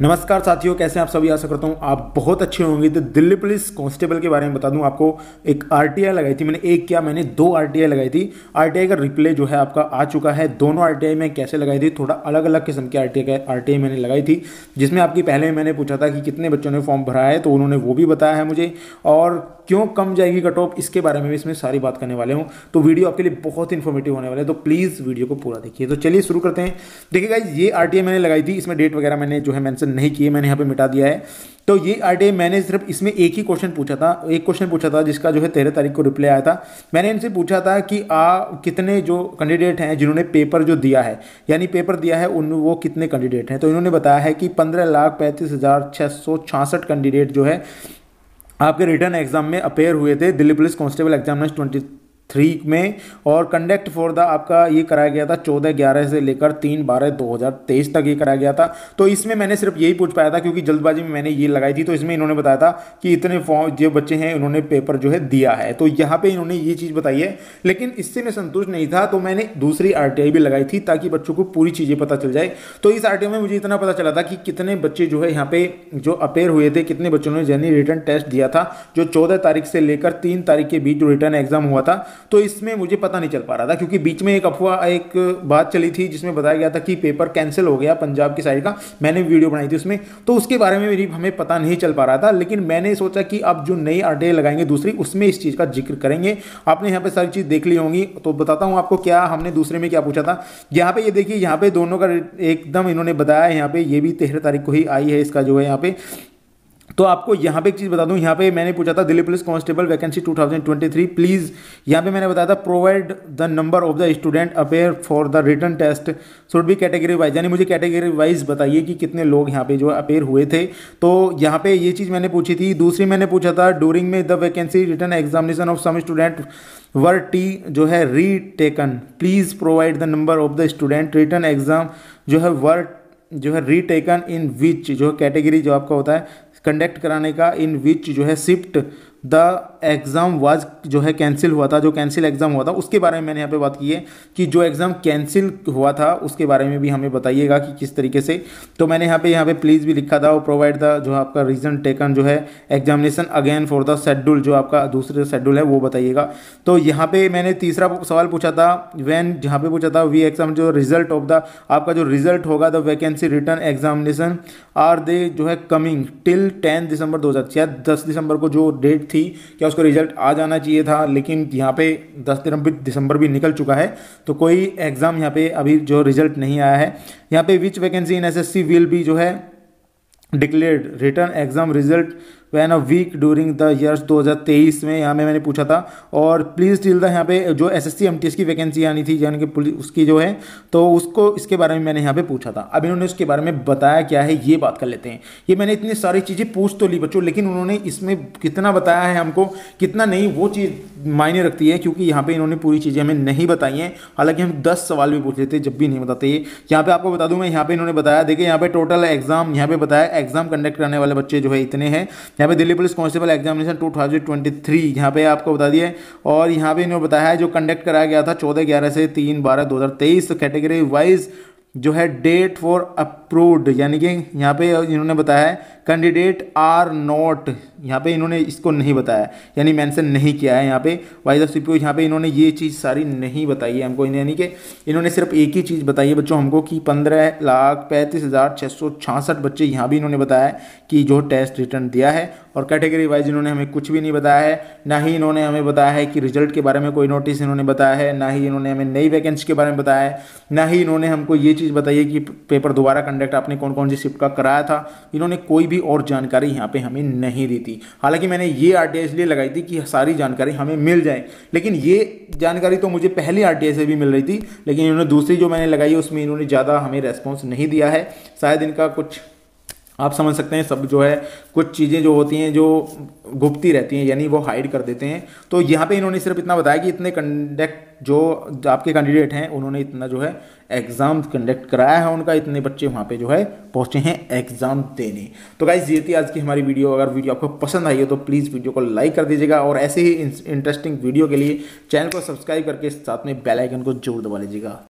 नमस्कार साथियों कैसे आप सभी आशा करता हूँ आप बहुत अच्छे होंगे तो दिल्ली पुलिस कांस्टेबल के बारे में बता दूं आपको एक आरटीआई लगाई थी मैंने एक क्या मैंने दो आरटीआई लगाई थी आरटीआई का रिप्ले जो है आपका आ चुका है दोनों आरटीआई में कैसे लगाई थी थोड़ा अलग अलग किस्म की आरटीआई आई मैंने लगाई थी जिसमें आपकी पहले मैंने पूछा था कि कितने बच्चों ने फॉर्म भरा है तो उन्होंने वो भी बताया है मुझे और क्यों कम जाएगी कट ऑफ इसके बारे में भी इसमें सारी बात करने वाले हूँ तो वीडियो आपके लिए बहुत इन्फॉर्मेटिव होने वाले हैं तो प्लीज़ वीडियो को पूरा देखिए तो चलिए शुरू करते हैं देखिए गाइज ये आरटीआई मैंने लगाई थी इसमें डेट वगैरह मैंने जो है मैं क्वेश्चन नहीं किए मैंने यहाँ पे मिटा दिया है तो ये आर मैंने सिर्फ इसमें एक ही क्वेश्चन पूछा था एक क्वेश्चन पूछा था जिसका जो है तेरह तारीख को रिप्लाई आया था मैंने इनसे पूछा था कि आ कितने जो कैंडिडेट हैं जिन्होंने पेपर जो दिया है यानी पेपर दिया है उन वो कितने कैंडिडेट हैं तो इन्होंने बताया है कि पंद्रह लाख पैंतीस हज़ार छः सौ छियासठ कैंडिडेट जो है आपके रिटर्न एग्जाम में अपेयर हुए थे Delhi police constable examination twenty three में और कंडक्ट फॉर द आपका ये कराया गया था चौदह ग्यारह से लेकर तीन बारह दो हज़ार तेईस तक ये कराया गया था तो इसमें मैंने सिर्फ यही पूछ पाया था क्योंकि जल्दबाजी में मैंने ये लगाई थी तो इसमें इन्होंने बताया था कि इतने फॉर्म जो बच्चे हैं इन्होंने पेपर जो है दिया है तो यहाँ पर इन्होंने ये चीज़ बताई है लेकिन इससे मैं संतुष्ट नहीं था तो मैंने दूसरी आर भी लगाई थी ताकि बच्चों को पूरी चीज़ें पता चल जाए तो इस आर में मुझे इतना पता चला था कि कितने बच्चे जो है यहाँ पे जो अपेयर हुए थे कितने बच्चों ने जर्नी रिटर्न टेस्ट दिया था जो चौदह तारीख से लेकर तीन तारीख के बीच जो रिटर्न एग्जाम हुआ था तो इसमें मुझे पता नहीं चल पा रहा था क्योंकि बीच में एक अफवाह एक बात चली थी जिसमें बताया गया था कि पेपर कैंसिल हो गया पंजाब की साइड का मैंने वीडियो बनाई थी उसमें तो उसके बारे में मेरी हमें पता नहीं चल पा रहा था लेकिन मैंने सोचा कि अब जो नई अड्डे लगाएंगे दूसरी उसमें इस चीज़ का जिक्र करेंगे आपने यहाँ पर सारी चीज़ देख ली होंगी तो बताता हूँ आपको क्या हमने दूसरे में क्या पूछा था यहाँ पर ये देखिए यहाँ पर दोनों का एकदम इन्होंने बताया यहाँ पे ये भी तेरह तारीख को ही आई है इसका जो है यहाँ पे तो आपको यहाँ पे एक चीज़ बता दूँ यहाँ पे मैंने पूछा था Delhi police constable vacancy 2023 please यहाँ पे मैंने बताया था provide the number of the student appear for the return test should be category wise यानी मुझे कैटेगरी वाइज बताइए कि कितने लोग यहाँ पे जो अपेयर हुए थे तो यहाँ पे ये चीज़ मैंने पूछी थी दूसरी मैंने पूछा था डूरिंग में the vacancy return examination of some student were टी जो है retaken please provide the number of the student return exam जो है वर जो है रीटेकन इन विच जो है कैटेगरी जो आपका होता है कंडक्ट कराने का इन विच जो है शिफ्ट द एग्ज़ाम वाज जो है कैंसिल हुआ था जो कैंसिल एग्ज़ाम हुआ था उसके बारे में मैंने यहाँ पे बात की है कि जो एग्ज़ाम कैंसिल हुआ था उसके बारे में भी हमें बताइएगा कि किस तरीके से तो मैंने यहाँ पे यहाँ पे प्लीज़ भी लिखा था और प्रोवाइड द जो आपका रीज़न टेकन जो है examination again for the schedule जो आपका दूसरे शेड्यूल है वो बताइएगा तो यहाँ पर मैंने तीसरा सवाल पूछा था वैन जहाँ पर पूछा था वी एग्ज़ाम जो रिजल्ट ऑफ द आपका जो रिजल्ट होगा the vacancy return examination are they जो है कमिंग टिल टेन दिसंबर दो हज़ार दस दिसंबर को जो डेट थी थी क्या उसको रिजल्ट आ जाना चाहिए था लेकिन यहाँ पे दस दिन भी दिसंबर भी निकल चुका है तो कोई एग्ज़ाम यहाँ पे अभी जो रिजल्ट नहीं आया है यहाँ पे which vacancy in SSC will भी जो है declared return exam result when a week during the years 2023 में यहाँ में मैंने पूछा था और प्लीज़ टिल द यहाँ पे जो एस एस की वैकेंसी आनी थी यानी कि उसकी जो है तो उसको इसके बारे में मैंने यहाँ पे पूछा था अब इन्होंने उसके बारे में बताया क्या है ये बात कर लेते हैं ये मैंने इतनी सारी चीज़ें पूछ तो ली बच्चों लेकिन उन्होंने इसमें कितना बताया है हमको कितना नहीं वो चीज़ मायने रखती है क्योंकि यहाँ पर इन्होंने पूरी चीज़ें हमें नहीं बताई हैं हालांकि हम दस सवाल भी पूछ लेते जब भी नहीं बताते यहाँ पर आपको बता दूँ मैं यहाँ पर इन्होंने बताया देखिए यहाँ पर टोटल एग्जाम यहाँ पर बताया एग्जाम कंडक्ट करने वाले बच्चे जो है इतने हैं यहाँ पे Delhi police constable examination two thousand twenty three यहाँ पे आपको बता दिए और यहाँ पे इन्होंने बताया है जो कंडक्ट कराया गया था चौदह ग्यारह से तीन बारह दो हज़ार तेईस कैटेगरी तो वाइज जो है डेट फॉर अप्रूव्ड यानी कि यहाँ पे इन्होंने बताया है कैंडिडेट आर नॉट यहाँ पे इन्होंने इसको नहीं बताया यानी मेंशन नहीं किया है यहाँ पे वाइज ऑफ सीपीओ यहाँ पे इन्होंने ये चीज़ सारी नहीं बताई है हमको यानी कि इन्होंने सिर्फ एक ही चीज़ बताई है बच्चों हमको कि पंद्रह लाख पैंतीस हज़ार छः सौ छियासठ बच्चे यहाँ भी इन्होंने बताया कि जो टेस्ट रिटर्न दिया है और कैटेगरी वाइज इन्होंने हमें कुछ भी नहीं बताया है ना ही इन्होंने हमें बताया है कि रिजल्ट के बारे में कोई नोटिस इन्होंने बताया है ना ही इन्होंने हमें नई वैकेंसी के बारे में बताया है ना ही इन्होंने हमको ये चीज़ चीज़ बताइए कि पेपर दोबारा कंडक्ट आपने कौन कौन सी शिफ्ट का कराया था इन्होंने कोई भी और जानकारी यहाँ पे हमें नहीं दी थी हालांकि मैंने ये आर इसलिए लगाई थी कि सारी जानकारी हमें मिल जाए लेकिन ये जानकारी तो मुझे पहली आर से भी मिल रही थी लेकिन इन्होंने दूसरी जो मैंने लगाई उसमें इन्होंने ज़्यादा हमें रेस्पॉन्स नहीं दिया है शायद इनका कुछ आप समझ सकते हैं सब जो है कुछ चीज़ें जो होती हैं जो गुप्ती रहती हैं यानी वो हाइड कर देते हैं तो यहाँ पे इन्होंने सिर्फ इतना बताया कि इतने कंडक्ट जो आपके कैंडिडेट हैं उन्होंने इतना जो है एग्ज़ाम कंडक्ट कराया है उनका इतने बच्चे वहाँ पे जो है पहुँचे हैं एग्ज़ाम देने तो गाइज ये थी आज की हमारी वीडियो अगर वीडियो आपको पसंद आई हो तो प्लीज़ वीडियो को लाइक कर दीजिएगा और ऐसे ही इंटरेस्टिंग वीडियो के लिए चैनल को सब्सक्राइब करके साथ में बेलाइकन को जरूर दबा लीजिएगा